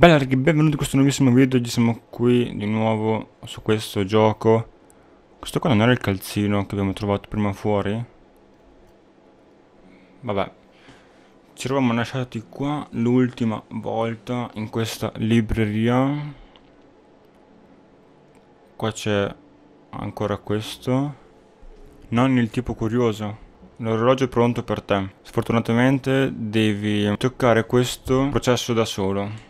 Bella ragazzi, benvenuti in questo nuovissimo video, oggi siamo qui di nuovo su questo gioco Questo qua non era il calzino che abbiamo trovato prima fuori? Vabbè Ci eravamo lasciati qua l'ultima volta in questa libreria Qua c'è ancora questo Non il tipo curioso L'orologio è pronto per te. Sfortunatamente devi toccare questo processo da solo.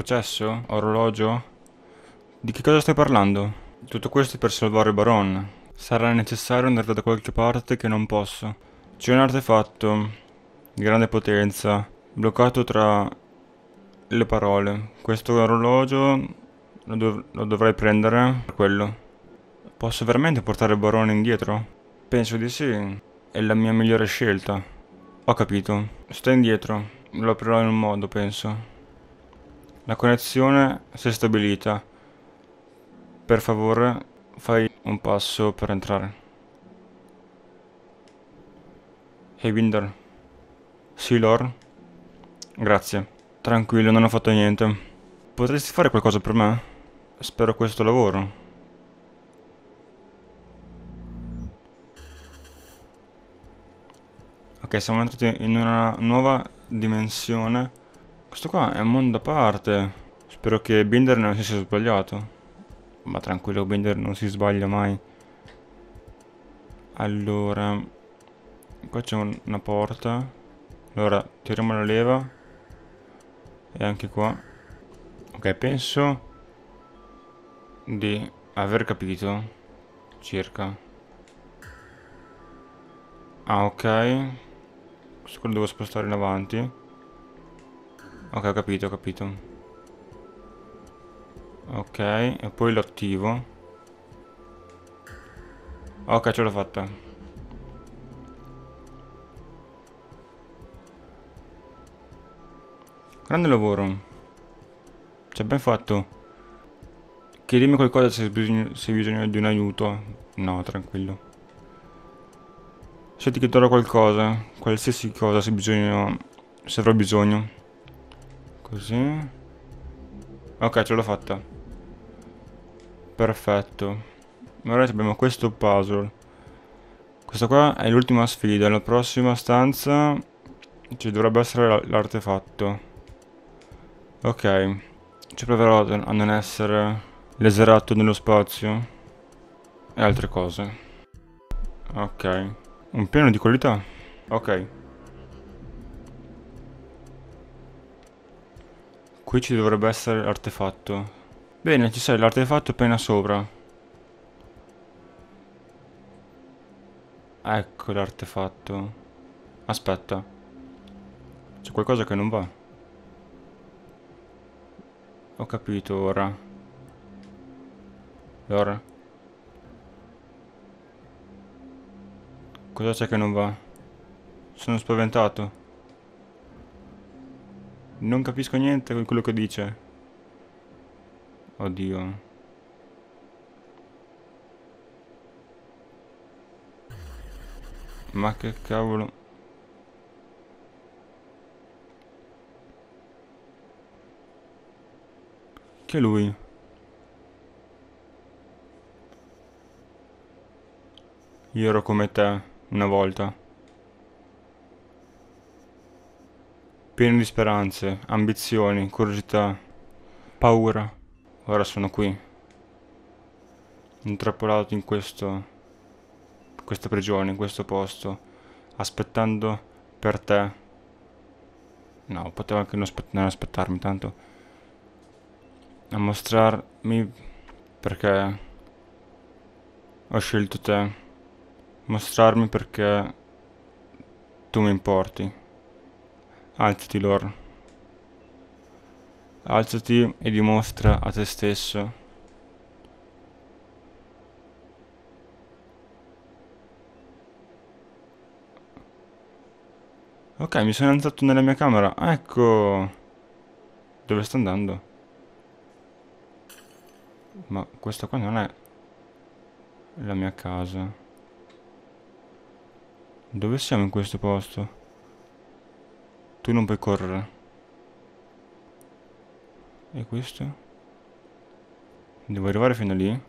Processo? Orologio? Di che cosa stai parlando? Tutto questo per salvare il Baron. Sarà necessario andare da qualche parte che non posso. C'è un artefatto di grande potenza, bloccato tra le parole. Questo orologio lo, dov lo dovrei prendere per quello. Posso veramente portare il Barone indietro? Penso di sì. È la mia migliore scelta. Ho capito. Sta indietro. Lo aprirò in un modo, penso. La connessione si è stabilita. Per favore fai un passo per entrare. Hey Binder. Sì Lor? Grazie. Tranquillo, non ho fatto niente. Potresti fare qualcosa per me? Spero questo lavoro. Ok, siamo entrati in una nuova dimensione questo qua è un mondo a parte. Spero che Binder non si sia sbagliato. Ma tranquillo, Binder non si sbaglia mai. Allora... Qua c'è un una porta. Allora, tiriamo la leva. E anche qua. Ok, penso di aver capito circa. Ah, ok. Questo qua lo devo spostare in avanti. Ok, ho capito, ho capito. Ok, e poi lo attivo. Ok, ce l'ho fatta. Grande lavoro. Ci cioè, ha ben fatto. Chiedimi qualcosa se hai bisogno, se bisogno di un aiuto. No, tranquillo. Se ti chiederò qualcosa, qualsiasi cosa se, bisogno, se avrò bisogno. Così. Ok, ce l'ho fatta. Perfetto. Ora abbiamo questo puzzle. Questa qua è l'ultima sfida. La prossima stanza ci dovrebbe essere l'artefatto. Ok. Ci proverò a non essere leserato nello spazio. E altre cose. Ok. Un piano di qualità. Ok. Qui ci dovrebbe essere l'artefatto. Bene, ci sei, l'artefatto appena sopra. Ecco l'artefatto. Aspetta. C'è qualcosa che non va. Ho capito ora. Allora. Cosa c'è che non va? Sono spaventato. Non capisco niente di quello che dice. Oddio. Ma che cavolo. Chi lui? Io ero come te una volta. pieno di speranze, ambizioni, curiosità, paura. Ora sono qui, intrappolato in questo, questa prigione, in questo posto, aspettando per te. No, potevo anche non, aspett non aspettarmi tanto. A mostrarmi perché ho scelto te. Mostrarmi perché tu mi importi. Alzati, Lor Alzati e dimostra a te stesso. Ok, mi sono alzato nella mia camera. Ecco. Dove sto andando? Ma questa qua non è la mia casa. Dove siamo in questo posto? Tu non puoi correre. E questo? Devo arrivare fino a lì?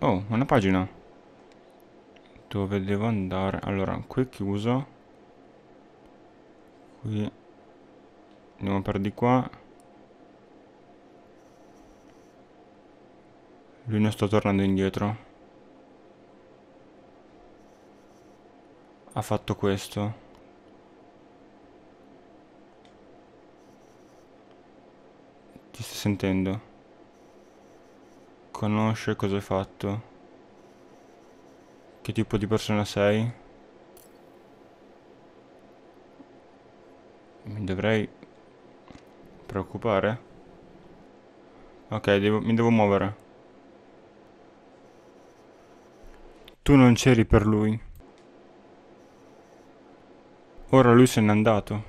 Oh, una pagina. Dove devo andare? Allora, qui è chiuso. Qui. Andiamo per di qua. Lui non sta tornando indietro. ha fatto questo. Ti sto sentendo? Conosce cosa hai fatto? Che tipo di persona sei? Mi dovrei preoccupare? Ok, devo, mi devo muovere. Tu non c'eri per lui. Ora lui se n'è andato.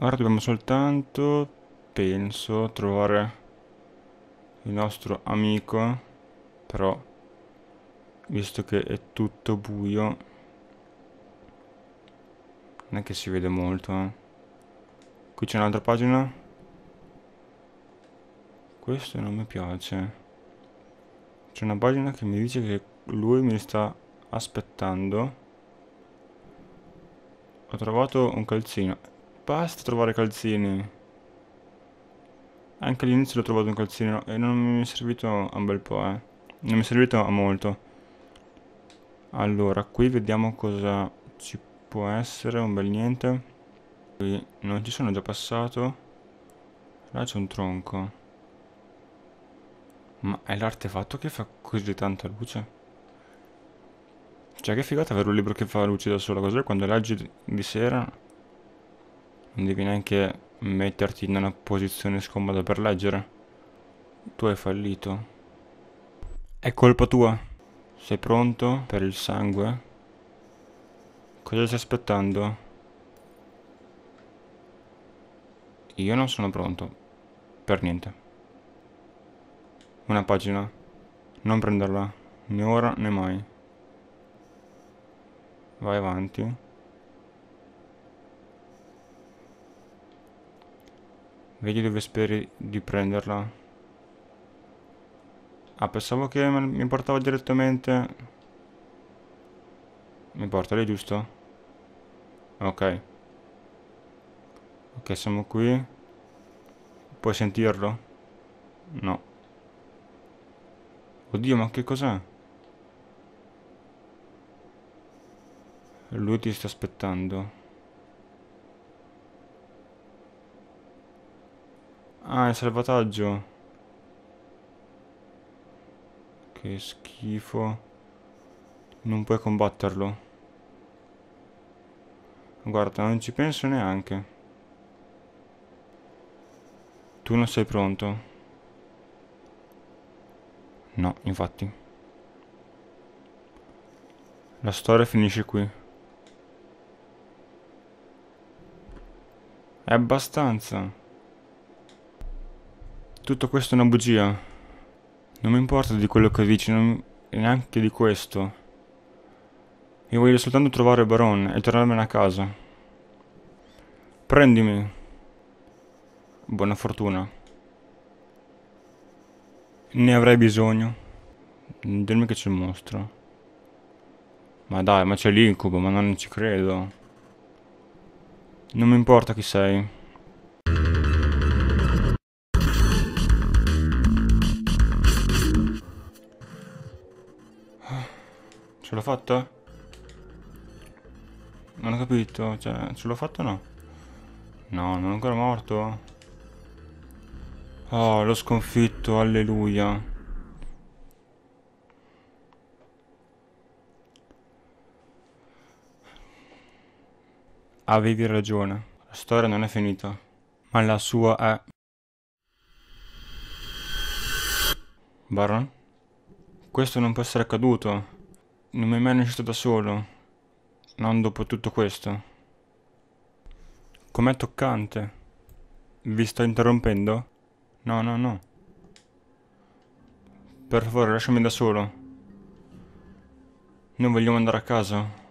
Ora dobbiamo soltanto, penso, trovare il nostro amico. Però, visto che è tutto buio, non è che si vede molto. Eh. Qui c'è un'altra pagina. Questo non mi piace. C'è una pagina che mi dice che lui mi sta aspettando. Ho trovato un calzino. Basta trovare calzini. Anche all'inizio l'ho trovato un calzino e non mi è servito a un bel po', eh. Non mi è servito a molto. Allora, qui vediamo cosa ci può essere, un bel niente. Qui non ci sono già passato. Là c'è un tronco. Ma è l'artefatto che fa così tanta luce? Cioè che figata avere un libro che fa luce da solo, così quando leggi di sera non devi neanche metterti in una posizione scomoda per leggere. Tu hai fallito. È colpa tua. Sei pronto per il sangue? Cosa stai aspettando? Io non sono pronto. Per niente. Una pagina. Non prenderla. Né ora né mai vai avanti vedi dove speri di prenderla ah pensavo che mi portava direttamente mi porta lì giusto ok ok siamo qui puoi sentirlo no oddio ma che cos'è Lui ti sta aspettando. Ah, è salvataggio. Che schifo. Non puoi combatterlo. Guarda, non ci penso neanche. Tu non sei pronto. No, infatti. La storia finisce qui. È abbastanza. Tutto questo è una bugia. Non mi importa di quello che dici, non... neanche di questo. Io voglio soltanto trovare Baron e tornarmene a casa. Prendimi. Buona fortuna. Ne avrei bisogno. Dimmi che c'è il mostro. Ma dai, ma c'è l'incubo, ma non ci credo. Non mi importa chi sei. Ce l'ho fatta? Non ho capito, cioè, ce l'ho fatta o no? No, non è ancora morto? Oh, l'ho sconfitto, alleluia. Avevi ragione, la storia non è finita, ma la sua è... Baron? Questo non può essere accaduto. Non mi è mai nascito da solo. Non dopo tutto questo. Com'è toccante. Vi sto interrompendo? No, no, no. Per favore, lasciami da solo. Noi vogliamo andare a casa.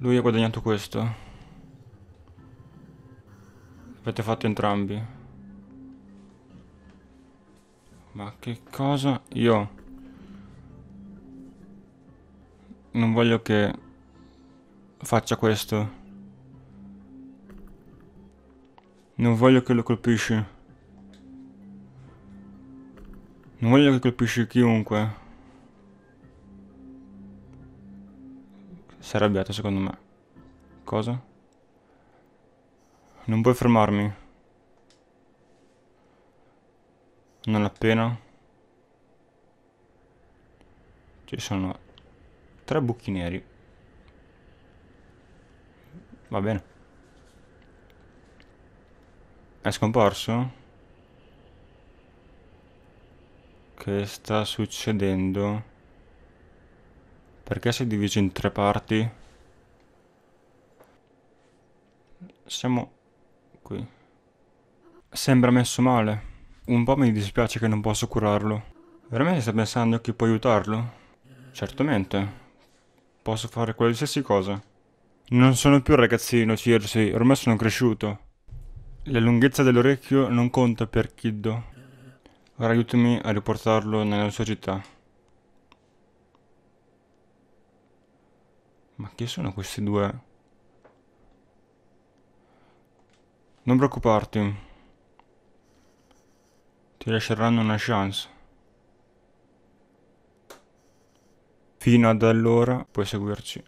Lui ha guadagnato questo. Avete fatto entrambi. Ma che cosa? Io... Non voglio che... Faccia questo. Non voglio che lo colpisci. Non voglio che colpisci chiunque. Si è arrabbiato secondo me. Cosa? Non puoi fermarmi. Non appena. Ci sono tre buchi neri. Va bene. È scomparso? Che sta succedendo? Perché si è diviso in tre parti? Siamo qui. Sembra messo male. Un po' mi dispiace che non posso curarlo. Veramente stai pensando che puoi aiutarlo? Certamente. Posso fare qualsiasi cosa. Non sono più ragazzino, Circe, ormai sono cresciuto. La lunghezza dell'orecchio non conta per Kiddo. Ora aiutami a riportarlo nella sua città. Ma chi sono questi due? Non preoccuparti. Ti lasceranno una chance. Fino ad allora puoi seguirci.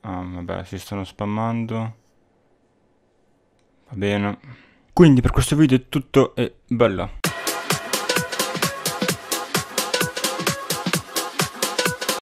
Ah, vabbè, si stanno spammando. Va bene. Quindi per questo video è tutto e bella.